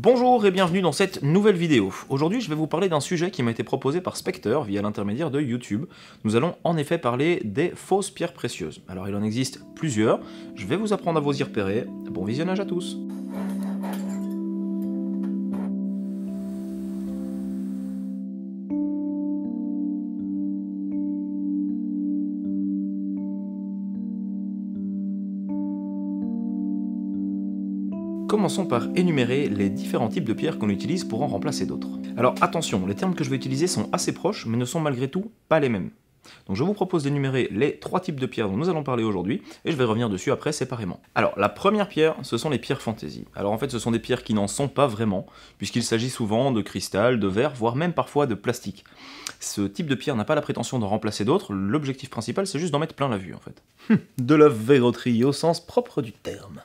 Bonjour et bienvenue dans cette nouvelle vidéo. Aujourd'hui, je vais vous parler d'un sujet qui m'a été proposé par Spectre via l'intermédiaire de YouTube. Nous allons en effet parler des fausses pierres précieuses. Alors, il en existe plusieurs. Je vais vous apprendre à vous y repérer. Bon visionnage à tous. Commençons par énumérer les différents types de pierres qu'on utilise pour en remplacer d'autres. Alors attention, les termes que je vais utiliser sont assez proches, mais ne sont malgré tout pas les mêmes. Donc je vous propose d'énumérer les trois types de pierres dont nous allons parler aujourd'hui, et je vais revenir dessus après séparément. Alors la première pierre, ce sont les pierres fantaisie. Alors en fait ce sont des pierres qui n'en sont pas vraiment, puisqu'il s'agit souvent de cristal, de verre, voire même parfois de plastique. Ce type de pierre n'a pas la prétention d'en remplacer d'autres, l'objectif principal c'est juste d'en mettre plein la vue en fait. Hum, de la verroterie au sens propre du terme.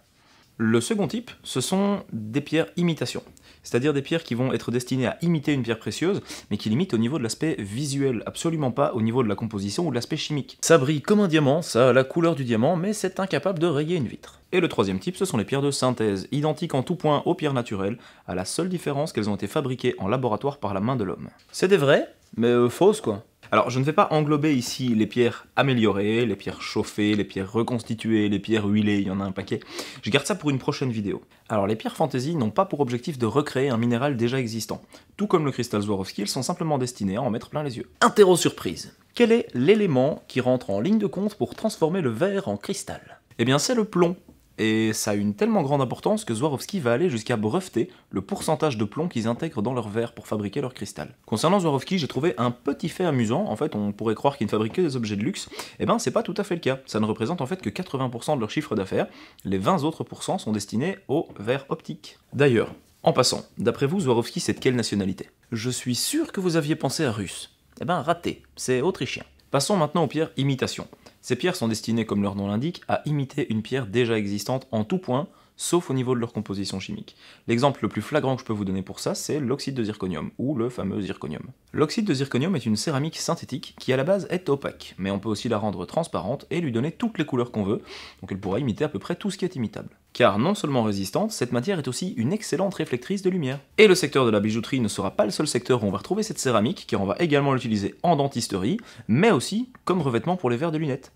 Le second type, ce sont des pierres imitation, c'est-à-dire des pierres qui vont être destinées à imiter une pierre précieuse, mais qui limitent au niveau de l'aspect visuel, absolument pas au niveau de la composition ou de l'aspect chimique. Ça brille comme un diamant, ça a la couleur du diamant, mais c'est incapable de rayer une vitre. Et le troisième type, ce sont les pierres de synthèse, identiques en tout point aux pierres naturelles, à la seule différence qu'elles ont été fabriquées en laboratoire par la main de l'homme. C'est des vraies, mais euh, fausses quoi. Alors, je ne vais pas englober ici les pierres améliorées, les pierres chauffées, les pierres reconstituées, les pierres huilées, il y en a un paquet. Je garde ça pour une prochaine vidéo. Alors, les pierres fantasy n'ont pas pour objectif de recréer un minéral déjà existant. Tout comme le cristal Swarovski, elles sont simplement destinées à en mettre plein les yeux. Interro surprise Quel est l'élément qui rentre en ligne de compte pour transformer le verre en cristal Eh bien, c'est le plomb et ça a une tellement grande importance que Swarovski va aller jusqu'à breveter le pourcentage de plomb qu'ils intègrent dans leur verre pour fabriquer leur cristal. Concernant Swarovski, j'ai trouvé un petit fait amusant, en fait on pourrait croire qu'ils ne fabriquent que des objets de luxe, et eh ben c'est pas tout à fait le cas, ça ne représente en fait que 80% de leur chiffre d'affaires, les 20 autres sont destinés aux verres optiques. D'ailleurs, en passant, d'après vous Swarovski c'est de quelle nationalité Je suis sûr que vous aviez pensé à russe. Eh ben raté, c'est autrichien. Passons maintenant aux pierres imitations. Ces pierres sont destinées, comme leur nom l'indique, à imiter une pierre déjà existante en tout point, sauf au niveau de leur composition chimique. L'exemple le plus flagrant que je peux vous donner pour ça, c'est l'oxyde de zirconium, ou le fameux zirconium. L'oxyde de zirconium est une céramique synthétique qui à la base est opaque, mais on peut aussi la rendre transparente et lui donner toutes les couleurs qu'on veut, donc elle pourra imiter à peu près tout ce qui est imitable. Car non seulement résistante, cette matière est aussi une excellente réflectrice de lumière. Et le secteur de la bijouterie ne sera pas le seul secteur où on va retrouver cette céramique, car on va également l'utiliser en dentisterie, mais aussi comme revêtement pour les verres de lunettes.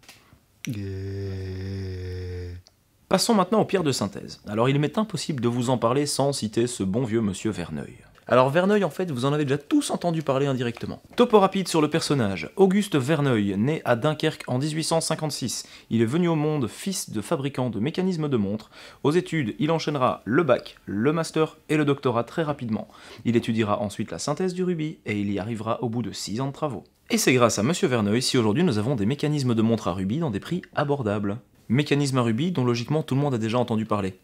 Passons maintenant aux pierres de synthèse. Alors il m'est impossible de vous en parler sans citer ce bon vieux monsieur Verneuil. Alors Verneuil, en fait, vous en avez déjà tous entendu parler indirectement. Topo rapide sur le personnage. Auguste Verneuil, né à Dunkerque en 1856. Il est venu au monde fils de fabricant de mécanismes de montres. Aux études, il enchaînera le bac, le master et le doctorat très rapidement. Il étudiera ensuite la synthèse du rubis et il y arrivera au bout de 6 ans de travaux. Et c'est grâce à Monsieur Verneuil si aujourd'hui nous avons des mécanismes de montres à rubis dans des prix abordables mécanisme à rubis dont logiquement tout le monde a déjà entendu parler.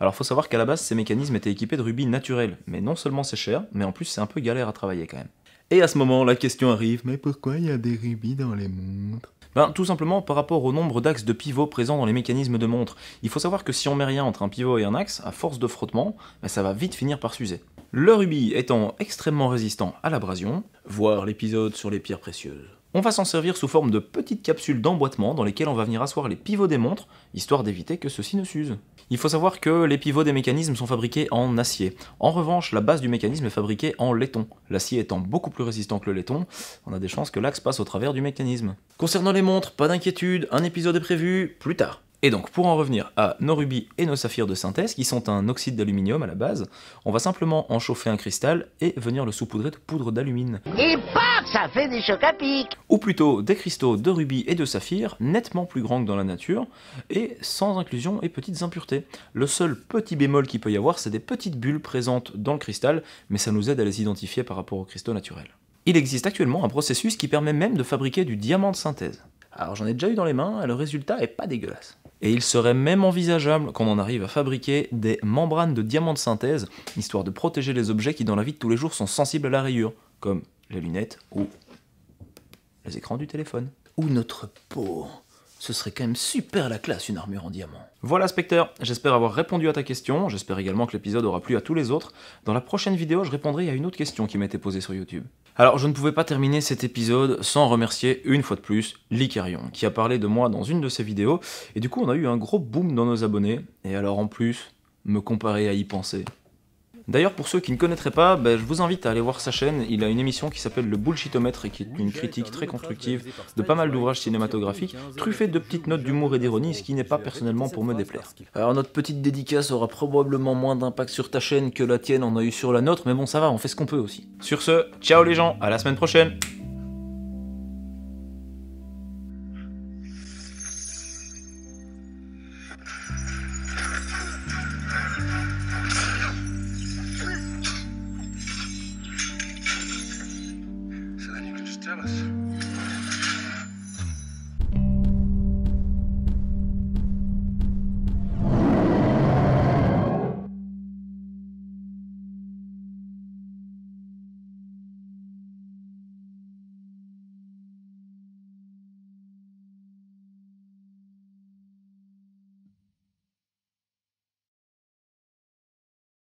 Alors faut savoir qu'à la base ces mécanismes étaient équipés de rubis naturels, mais non seulement c'est cher, mais en plus c'est un peu galère à travailler quand même. Et à ce moment la question arrive, mais pourquoi il y a des rubis dans les montres ben, tout simplement par rapport au nombre d'axes de pivot présents dans les mécanismes de montre. Il faut savoir que si on met rien entre un pivot et un axe, à force de frottement, ben, ça va vite finir par s'user. Le rubis étant extrêmement résistant à l'abrasion, voir l'épisode sur les pierres précieuses. On va s'en servir sous forme de petites capsules d'emboîtement dans lesquelles on va venir asseoir les pivots des montres, histoire d'éviter que ceux-ci ne s'usent. Il faut savoir que les pivots des mécanismes sont fabriqués en acier. En revanche, la base du mécanisme est fabriquée en laiton. L'acier étant beaucoup plus résistant que le laiton, on a des chances que l'axe passe au travers du mécanisme. Concernant les montres, pas d'inquiétude, un épisode est prévu plus tard. Et donc, pour en revenir à nos rubis et nos saphirs de synthèse, qui sont un oxyde d'aluminium à la base, on va simplement en chauffer un cristal et venir le saupoudrer de poudre d'alumine. Et paf, ça fait des chocs à pic Ou plutôt des cristaux de rubis et de saphirs, nettement plus grands que dans la nature, et sans inclusion et petites impuretés. Le seul petit bémol qu'il peut y avoir, c'est des petites bulles présentes dans le cristal, mais ça nous aide à les identifier par rapport aux cristaux naturels. Il existe actuellement un processus qui permet même de fabriquer du diamant de synthèse. Alors j'en ai déjà eu dans les mains, et le résultat est pas dégueulasse et il serait même envisageable qu'on en arrive à fabriquer des membranes de diamant de synthèse, histoire de protéger les objets qui dans la vie de tous les jours sont sensibles à la rayure, comme les lunettes ou les écrans du téléphone. Ou notre peau. Ce serait quand même super la classe une armure en diamant. Voilà Spectre, j'espère avoir répondu à ta question, j'espère également que l'épisode aura plu à tous les autres. Dans la prochaine vidéo, je répondrai à une autre question qui m'était posée sur YouTube. Alors, je ne pouvais pas terminer cet épisode sans remercier une fois de plus Licarion, qui a parlé de moi dans une de ses vidéos, et du coup on a eu un gros boom dans nos abonnés, et alors en plus, me comparer à y penser, D'ailleurs, pour ceux qui ne connaîtraient pas, ben, je vous invite à aller voir sa chaîne. Il a une émission qui s'appelle Le Bullshitomètre et qui est une critique très constructive de pas mal d'ouvrages cinématographiques, truffée de petites notes d'humour et d'ironie, ce qui n'est pas personnellement pour me déplaire. Alors, notre petite dédicace aura probablement moins d'impact sur ta chaîne que la tienne en a eu sur la nôtre, mais bon, ça va, on fait ce qu'on peut aussi. Sur ce, ciao les gens, à la semaine prochaine!